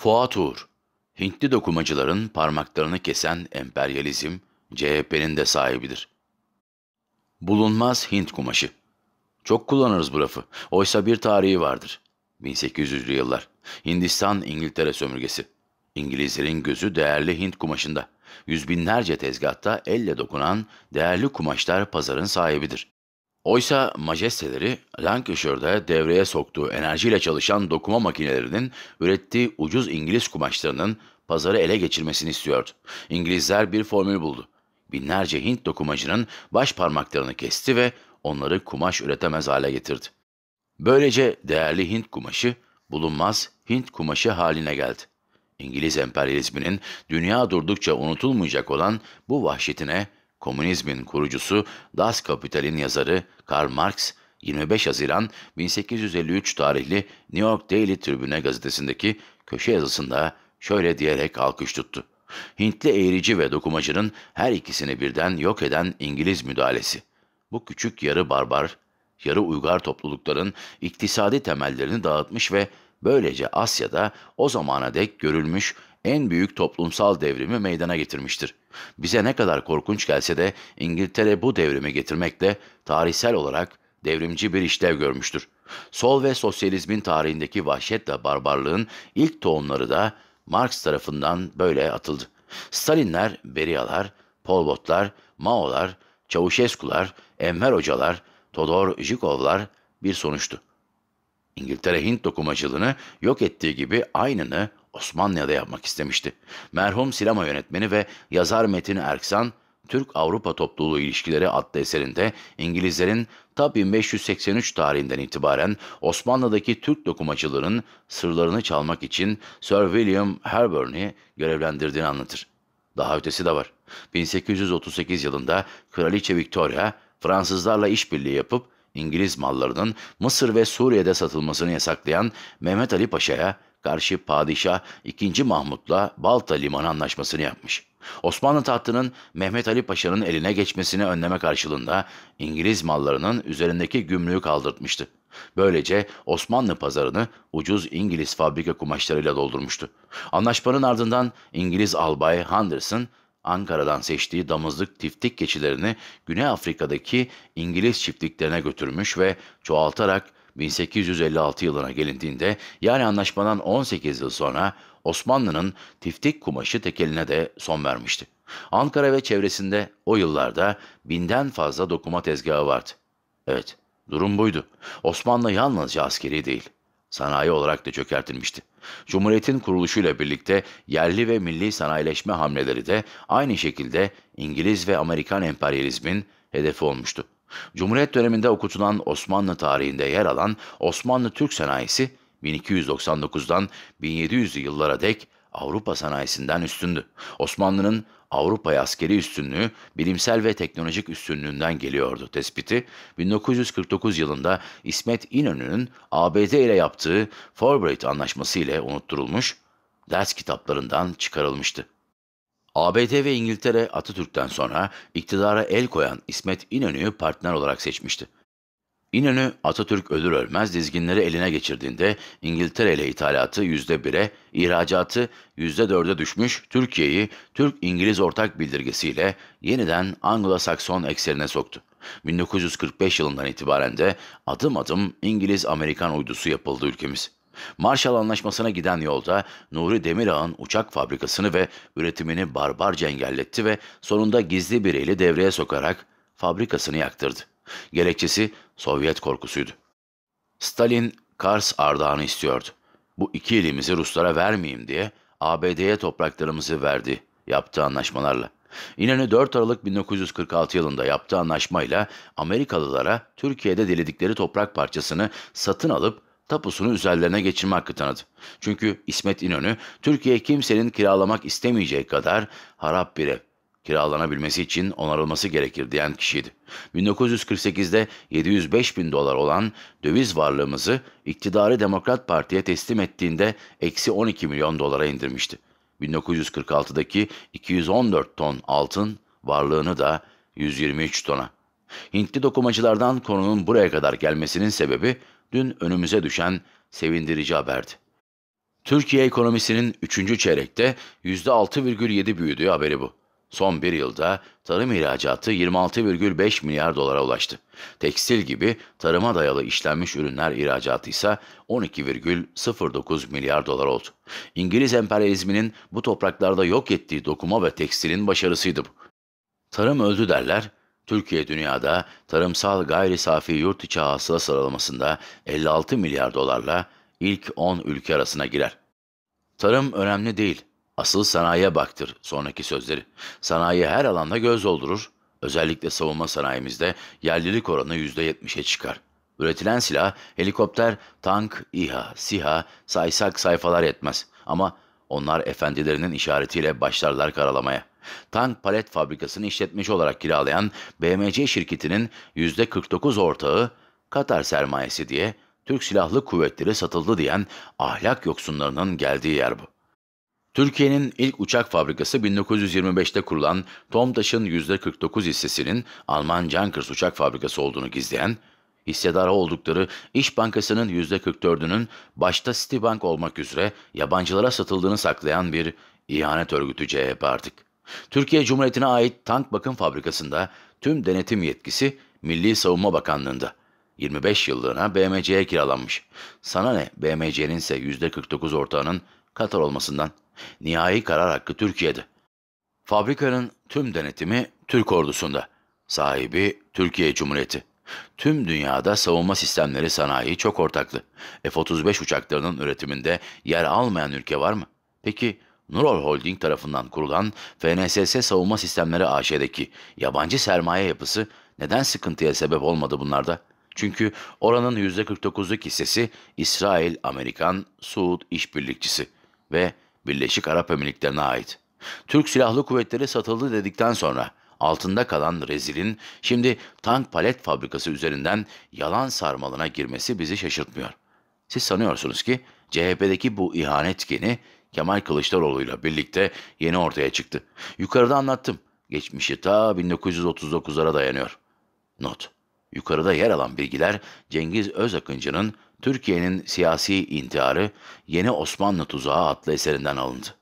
Fuat Uğur, Hintli dokumacıların parmaklarını kesen emperyalizm CHP'nin de sahibidir. Bulunmaz Hint kumaşı. Çok kullanırız bu lafı. Oysa bir tarihi vardır. 1800'lü yıllar. Hindistan İngiltere sömürgesi. İngilizlerin gözü değerli Hint kumaşında. Yüz binlerce tezgahta elle dokunan değerli kumaşlar pazarın sahibidir. Oysa majesteleri Lancashire'da devreye soktuğu enerjiyle çalışan dokuma makinelerinin ürettiği ucuz İngiliz kumaşlarının pazarı ele geçirmesini istiyordu. İngilizler bir formül buldu. Binlerce Hint dokumacının baş parmaklarını kesti ve onları kumaş üretemez hale getirdi. Böylece değerli Hint kumaşı bulunmaz Hint kumaşı haline geldi. İngiliz emperyalizminin dünya durdukça unutulmayacak olan bu vahşetine Komünizmin kurucusu Das Kapital'in yazarı Karl Marx, 25 Haziran 1853 tarihli New York Daily Tribune gazetesindeki köşe yazısında şöyle diyerek alkış tuttu. Hintli eğrici ve dokumacının her ikisini birden yok eden İngiliz müdahalesi. Bu küçük yarı barbar, yarı uygar toplulukların iktisadi temellerini dağıtmış ve böylece Asya'da o zamana dek görülmüş en büyük toplumsal devrimi meydana getirmiştir. Bize ne kadar korkunç gelse de İngiltere bu devrimi getirmekle tarihsel olarak devrimci bir işlev görmüştür. Sol ve sosyalizmin tarihindeki vahşetle barbarlığın ilk tohumları da Marx tarafından böyle atıldı. Stalinler, Beriyalar, Polbotlar, Maolar, Çavuşeskular, Enver Hocalar, Todor Jikovlar bir sonuçtu. İngiltere Hint dokumacılığını yok ettiği gibi aynını Osmanlı'da yapmak istemişti. Merhum sinema yönetmeni ve yazar Metin Erksan, Türk-Avrupa Topluluğu İlişkileri adlı eserinde İngilizlerin ta 1583 tarihinden itibaren Osmanlı'daki Türk dokumacılığının sırlarını çalmak için Sir William Herburney görevlendirdiğini anlatır. Daha ötesi de var. 1838 yılında Kraliçe Victoria Fransızlarla işbirliği yapıp İngiliz mallarının Mısır ve Suriye'de satılmasını yasaklayan Mehmet Ali Paşa'ya karşı padişah 2. Mahmut'la Balta Limanı anlaşmasını yapmış. Osmanlı tahtının Mehmet Ali Paşa'nın eline geçmesini önleme karşılığında İngiliz mallarının üzerindeki gümrüğü kaldırtmıştı. Böylece Osmanlı pazarını ucuz İngiliz fabrika kumaşlarıyla doldurmuştu. Anlaşmanın ardından İngiliz albay Henderson, Ankara'dan seçtiği damızlık tiftik keçilerini Güney Afrika'daki İngiliz çiftliklerine götürmüş ve çoğaltarak 1856 yılına gelindiğinde yani anlaşmadan 18 yıl sonra Osmanlı'nın tiftik kumaşı tekeline de son vermişti. Ankara ve çevresinde o yıllarda binden fazla dokuma tezgahı vardı. Evet, durum buydu. Osmanlı yalnızca askeri değil, sanayi olarak da çökertilmişti. Cumhuriyetin kuruluşuyla birlikte yerli ve milli sanayileşme hamleleri de aynı şekilde İngiliz ve Amerikan emperyalizmin hedefi olmuştu. Cumhuriyet döneminde okutulan Osmanlı tarihinde yer alan Osmanlı Türk sanayisi 1299'dan 1700'lü yıllara dek Avrupa sanayisinden üstündü. Osmanlı'nın Avrupa'ya askeri üstünlüğü bilimsel ve teknolojik üstünlüğünden geliyordu tespiti. 1949 yılında İsmet İnönü'nün ABD ile yaptığı Forbright anlaşması ile unutturulmuş, ders kitaplarından çıkarılmıştı. ABD ve İngiltere Atatürk'ten sonra iktidara el koyan İsmet İnönü'yü partner olarak seçmişti. İnönü Atatürk ölür ölmez dizginleri eline geçirdiğinde İngiltere ile ithalatı %1'e, ihracatı %4'e düşmüş Türkiye'yi Türk-İngiliz ortak bildirgesiyle yeniden Anglo-Sakson ekserine soktu. 1945 yılından itibaren de adım adım İngiliz-Amerikan uydusu yapıldı ülkemiz. Marshall Anlaşması'na giden yolda Nuri Demirağ'ın uçak fabrikasını ve üretimini barbarca engelletti ve sonunda gizli bir eli devreye sokarak fabrikasını yaktırdı. Gerekçesi Sovyet korkusuydu. Stalin Kars Ardağan'ı istiyordu. Bu iki ilimizi Ruslara vermeyeyim diye ABD'ye topraklarımızı verdi yaptığı anlaşmalarla. İnönü 4 Aralık 1946 yılında yaptığı anlaşmayla Amerikalılara Türkiye'de diledikleri toprak parçasını satın alıp tapusunu üzerlerine geçirme hakkı tanıdı. Çünkü İsmet İnönü, Türkiye kimsenin kiralamak istemeyeceği kadar harap bir ev kiralanabilmesi için onarılması gerekir diyen kişiydi. 1948'de 705 bin dolar olan döviz varlığımızı iktidarı Demokrat Parti'ye teslim ettiğinde eksi 12 milyon dolara indirmişti. 1946'daki 214 ton altın varlığını da 123 tona. Hintli dokumacılardan konunun buraya kadar gelmesinin sebebi dün önümüze düşen sevindirici haberdi. Türkiye ekonomisinin 3. çeyrekte %6,7 büyüdüğü haberi bu. Son bir yılda tarım ihracatı 26,5 milyar dolara ulaştı. Tekstil gibi tarıma dayalı işlenmiş ürünler ihracatı ise 12,09 milyar dolar oldu. İngiliz emperyalizminin bu topraklarda yok ettiği dokuma ve tekstilin başarısıydı bu. Tarım öldü derler, Türkiye dünyada tarımsal gayri safi yurt içi hasıla sıralamasında 56 milyar dolarla ilk 10 ülke arasına girer. Tarım önemli değil, asıl sanayiye baktır sonraki sözleri. Sanayi her alanda göz doldurur, özellikle savunma sanayimizde yerlilik oranı %70'e çıkar. Üretilen silah, helikopter, tank, İHA, SİHA, saysak sayfalar yetmez ama onlar efendilerinin işaretiyle başlarlar karalamaya. Tank palet fabrikasını işletmiş olarak kiralayan BMC şirketinin %49 ortağı Katar sermayesi diye Türk Silahlı Kuvvetleri satıldı diyen ahlak yoksunlarının geldiği yer bu. Türkiye'nin ilk uçak fabrikası 1925'te kurulan Tomtaş'ın %49 hissesinin Alman Junkers uçak fabrikası olduğunu gizleyen Hissedarı oldukları İş Bankası'nın %44'ünün başta Citibank olmak üzere yabancılara satıldığını saklayan bir ihanet örgütü CHP artık. Türkiye Cumhuriyeti'ne ait tank bakım fabrikasında tüm denetim yetkisi Milli Savunma Bakanlığı'nda. 25 yıllığına BMC'ye kiralanmış. Sana ne BMC'nin ise %49 ortağının Katar olmasından. Nihai karar hakkı Türkiye'de. Fabrikanın tüm denetimi Türk ordusunda. Sahibi Türkiye Cumhuriyeti. Tüm dünyada savunma sistemleri sanayi çok ortaklı. F-35 uçaklarının üretiminde yer almayan ülke var mı? Peki Nurol Holding tarafından kurulan FNSS Savunma Sistemleri AŞ'deki yabancı sermaye yapısı neden sıkıntıya sebep olmadı bunlarda? Çünkü oranın %49'luk hissesi İsrail, Amerikan, Suud işbirlikçisi ve Birleşik Arap Emirlikleri'ne ait. Türk Silahlı Kuvvetleri satıldı dedikten sonra altında kalan rezilin şimdi tank palet fabrikası üzerinden yalan sarmalına girmesi bizi şaşırtmıyor. Siz sanıyorsunuz ki CHP'deki bu ihanet geni Kemal Kılıçdaroğlu ile birlikte yeni ortaya çıktı. Yukarıda anlattım. Geçmişi ta 1939'lara dayanıyor. Not. Yukarıda yer alan bilgiler Cengiz Özakıncı'nın Türkiye'nin siyasi intiharı Yeni Osmanlı Tuzağı adlı eserinden alındı.